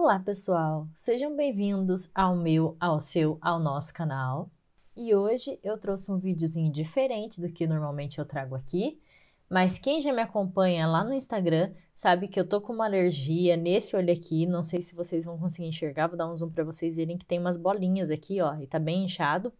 Olá, pessoal! Sejam bem-vindos ao meu, ao seu, ao nosso canal. E hoje eu trouxe um videozinho diferente do que normalmente eu trago aqui, mas quem já me acompanha lá no Instagram sabe que eu tô com uma alergia nesse olho aqui, não sei se vocês vão conseguir enxergar, vou dar um zoom para vocês verem que tem umas bolinhas aqui, ó, e tá bem inchado.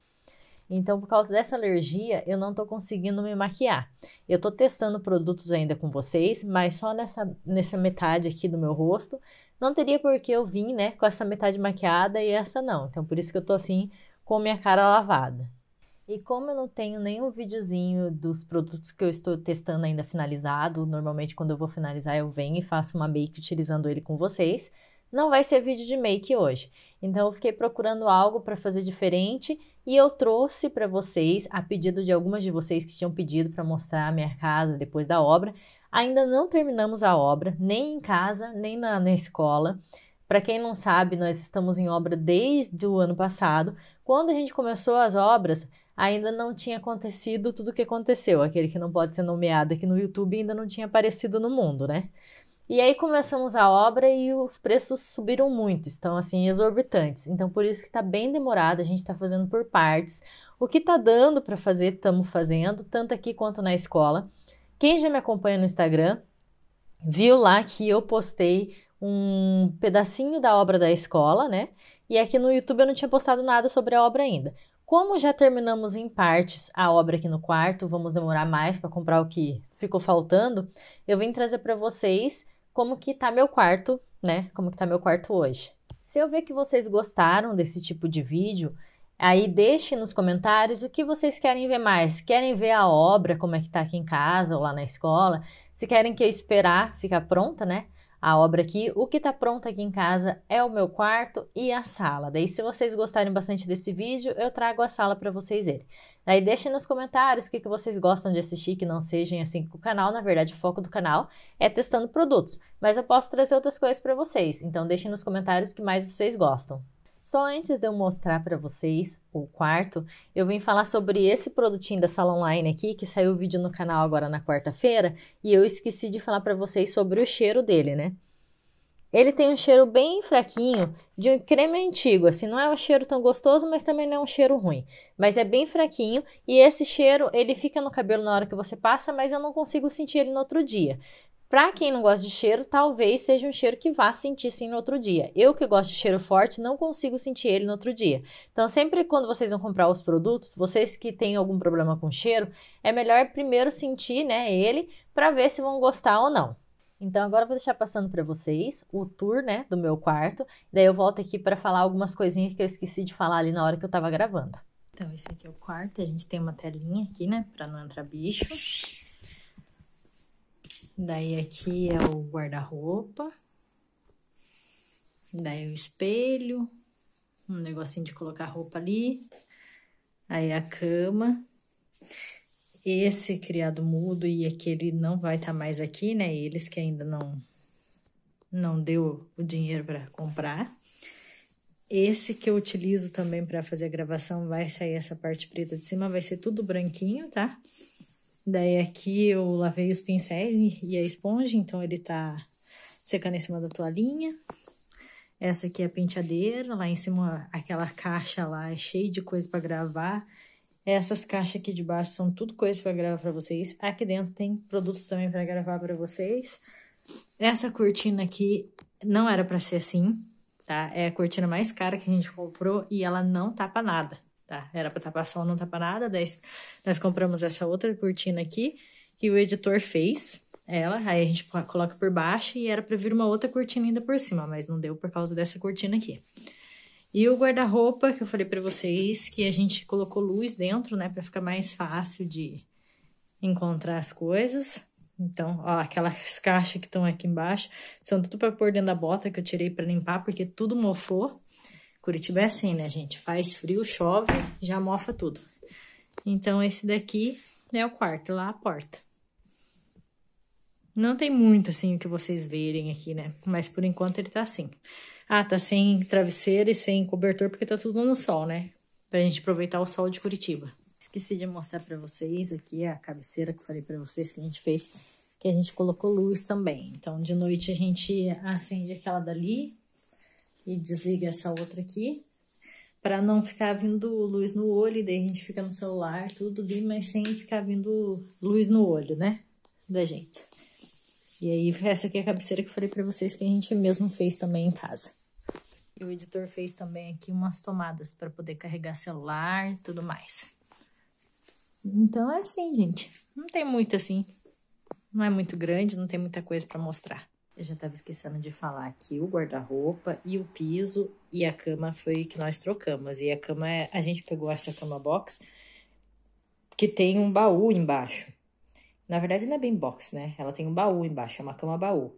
Então, por causa dessa alergia, eu não estou conseguindo me maquiar. Eu estou testando produtos ainda com vocês, mas só nessa, nessa metade aqui do meu rosto. Não teria por que eu vim né, com essa metade maquiada e essa não. Então, por isso que eu estou assim, com minha cara lavada. E como eu não tenho nenhum videozinho dos produtos que eu estou testando ainda finalizado, normalmente quando eu vou finalizar eu venho e faço uma make utilizando ele com vocês não vai ser vídeo de make hoje. Então eu fiquei procurando algo para fazer diferente e eu trouxe para vocês, a pedido de algumas de vocês que tinham pedido para mostrar a minha casa depois da obra. Ainda não terminamos a obra, nem em casa, nem na, na escola. Para quem não sabe, nós estamos em obra desde o ano passado. Quando a gente começou as obras, ainda não tinha acontecido tudo o que aconteceu. Aquele que não pode ser nomeado aqui no YouTube ainda não tinha aparecido no mundo, né? E aí começamos a obra e os preços subiram muito, estão assim exorbitantes. Então por isso que está bem demorado, a gente está fazendo por partes. O que está dando para fazer, estamos fazendo, tanto aqui quanto na escola. Quem já me acompanha no Instagram viu lá que eu postei um pedacinho da obra da escola, né? E aqui no YouTube eu não tinha postado nada sobre a obra ainda. Como já terminamos em partes a obra aqui no quarto, vamos demorar mais para comprar o que ficou faltando. Eu vim trazer para vocês como que tá meu quarto, né? Como que tá meu quarto hoje. Se eu ver que vocês gostaram desse tipo de vídeo, aí deixe nos comentários o que vocês querem ver mais. Querem ver a obra, como é que tá aqui em casa ou lá na escola? Se querem que eu esperar ficar pronta, né? a obra aqui. O que está pronto aqui em casa é o meu quarto e a sala. Daí, se vocês gostarem bastante desse vídeo, eu trago a sala para vocês verem. Daí, deixem nos comentários o que, que vocês gostam de assistir, que não sejam assim com o canal. Na verdade, o foco do canal é testando produtos, mas eu posso trazer outras coisas para vocês. Então, deixem nos comentários que mais vocês gostam. Só antes de eu mostrar para vocês o quarto, eu vim falar sobre esse produtinho da Sala Online aqui, que saiu o vídeo no canal agora na quarta-feira, e eu esqueci de falar para vocês sobre o cheiro dele, né? Ele tem um cheiro bem fraquinho de um creme antigo, assim, não é um cheiro tão gostoso, mas também não é um cheiro ruim. Mas é bem fraquinho e esse cheiro, ele fica no cabelo na hora que você passa, mas eu não consigo sentir ele no outro dia. Para quem não gosta de cheiro, talvez seja um cheiro que vá sentir sim no outro dia. Eu que gosto de cheiro forte, não consigo sentir ele no outro dia. Então, sempre quando vocês vão comprar os produtos, vocês que têm algum problema com cheiro, é melhor primeiro sentir, né, ele para ver se vão gostar ou não. Então agora eu vou deixar passando para vocês o tour, né, do meu quarto. Daí eu volto aqui para falar algumas coisinhas que eu esqueci de falar ali na hora que eu estava gravando. Então esse aqui é o quarto, a gente tem uma telinha aqui, né, para não entrar bicho. Daí aqui é o guarda-roupa. Daí o espelho, um negocinho de colocar roupa ali. Aí a cama. Esse criado mudo e aquele não vai estar tá mais aqui, né? Eles que ainda não não deu o dinheiro para comprar. Esse que eu utilizo também para fazer a gravação vai sair essa parte preta de cima, vai ser tudo branquinho, tá? Daí aqui eu lavei os pincéis e a esponja, então ele tá secando em cima da toalhinha. Essa aqui é a penteadeira, lá em cima aquela caixa lá é cheia de coisa para gravar. Essas caixas aqui de baixo são tudo coisa para gravar para vocês. Aqui dentro tem produtos também para gravar para vocês. Essa cortina aqui não era para ser assim, tá? É a cortina mais cara que a gente comprou e ela não tapa tá nada tá? Era pra tapar tá sol, não tapa tá nada. Daí nós compramos essa outra cortina aqui, que o editor fez ela, aí a gente coloca por baixo e era pra vir uma outra cortina ainda por cima, mas não deu por causa dessa cortina aqui. E o guarda-roupa, que eu falei pra vocês, que a gente colocou luz dentro, né, pra ficar mais fácil de encontrar as coisas. Então, ó, aquelas caixas que estão aqui embaixo, são tudo pra pôr dentro da bota que eu tirei pra limpar, porque tudo mofou. Curitiba é assim, né, gente? Faz frio, chove, já mofa tudo. Então, esse daqui é o quarto, lá a porta. Não tem muito, assim, o que vocês verem aqui, né? Mas, por enquanto, ele tá assim. Ah, tá sem travesseiro e sem cobertor, porque tá tudo no sol, né? Pra gente aproveitar o sol de Curitiba. Esqueci de mostrar pra vocês aqui a cabeceira que eu falei pra vocês que a gente fez, que a gente colocou luz também. Então, de noite a gente acende aquela dali, e desliga essa outra aqui, para não ficar vindo luz no olho, e daí a gente fica no celular, tudo bem mas sem ficar vindo luz no olho, né, da gente. E aí, essa aqui é a cabeceira que eu falei pra vocês que a gente mesmo fez também em casa. E o editor fez também aqui umas tomadas para poder carregar celular e tudo mais. Então é assim, gente. Não tem muito assim. Não é muito grande, não tem muita coisa para mostrar. Eu já estava esquecendo de falar que o guarda-roupa e o piso e a cama foi que nós trocamos. E a cama, é a gente pegou essa cama box que tem um baú embaixo. Na verdade, não é bem box, né? Ela tem um baú embaixo, é uma cama baú.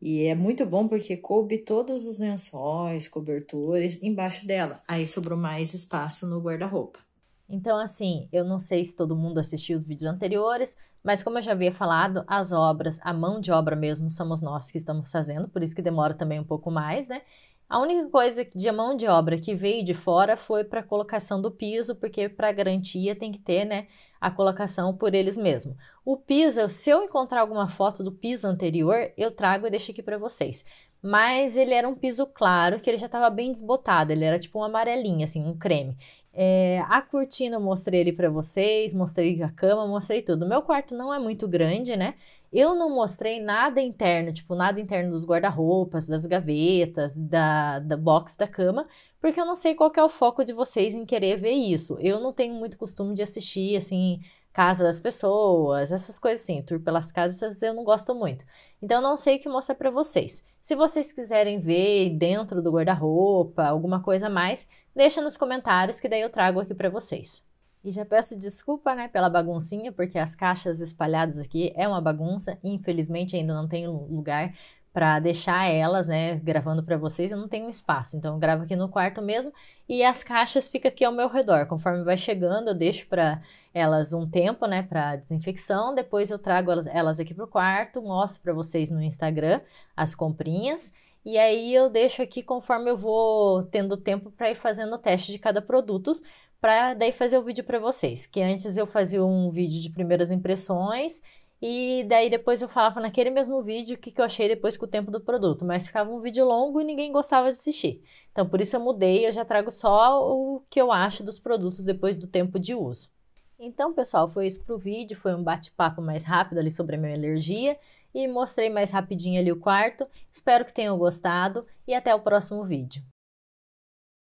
E é muito bom porque coube todos os lençóis, cobertores embaixo dela. Aí sobrou mais espaço no guarda-roupa. Então, assim, eu não sei se todo mundo assistiu os vídeos anteriores, mas como eu já havia falado, as obras, a mão de obra mesmo, somos nós que estamos fazendo, por isso que demora também um pouco mais, né? A única coisa de mão de obra que veio de fora foi para a colocação do piso, porque para garantia tem que ter né, a colocação por eles mesmos. O piso, se eu encontrar alguma foto do piso anterior, eu trago e deixo aqui para vocês. Mas ele era um piso claro, que ele já estava bem desbotado, ele era tipo um amarelinho, assim, um creme. É, a cortina eu mostrei ele para vocês, mostrei a cama, mostrei tudo. Meu quarto não é muito grande, né? Eu não mostrei nada interno, tipo, nada interno dos guarda-roupas, das gavetas, da, da box da cama, porque eu não sei qual é o foco de vocês em querer ver isso. Eu não tenho muito costume de assistir, assim, casa das pessoas, essas coisas assim, tour pelas casas eu não gosto muito. Então eu não sei o que mostrar para vocês. Se vocês quiserem ver dentro do guarda-roupa, alguma coisa mais, deixa nos comentários que daí eu trago aqui para vocês. E já peço desculpa, né, pela baguncinha, porque as caixas espalhadas aqui é uma bagunça, infelizmente ainda não tenho lugar para deixar elas, né, gravando para vocês, eu não tenho espaço, então eu gravo aqui no quarto mesmo e as caixas ficam aqui ao meu redor. Conforme vai chegando, eu deixo para elas um tempo, né, para desinfecção, depois eu trago elas, elas aqui pro quarto, mostro para vocês no Instagram as comprinhas e aí eu deixo aqui conforme eu vou tendo tempo para ir fazendo o teste de cada produto, para daí fazer o vídeo para vocês, que antes eu fazia um vídeo de primeiras impressões e daí depois eu falava naquele mesmo vídeo o que, que eu achei depois com o tempo do produto, mas ficava um vídeo longo e ninguém gostava de assistir. Então por isso eu mudei, eu já trago só o que eu acho dos produtos depois do tempo de uso. Então, pessoal, foi isso pro vídeo, foi um bate-papo mais rápido ali sobre a minha alergia e mostrei mais rapidinho ali o quarto. Espero que tenham gostado e até o próximo vídeo.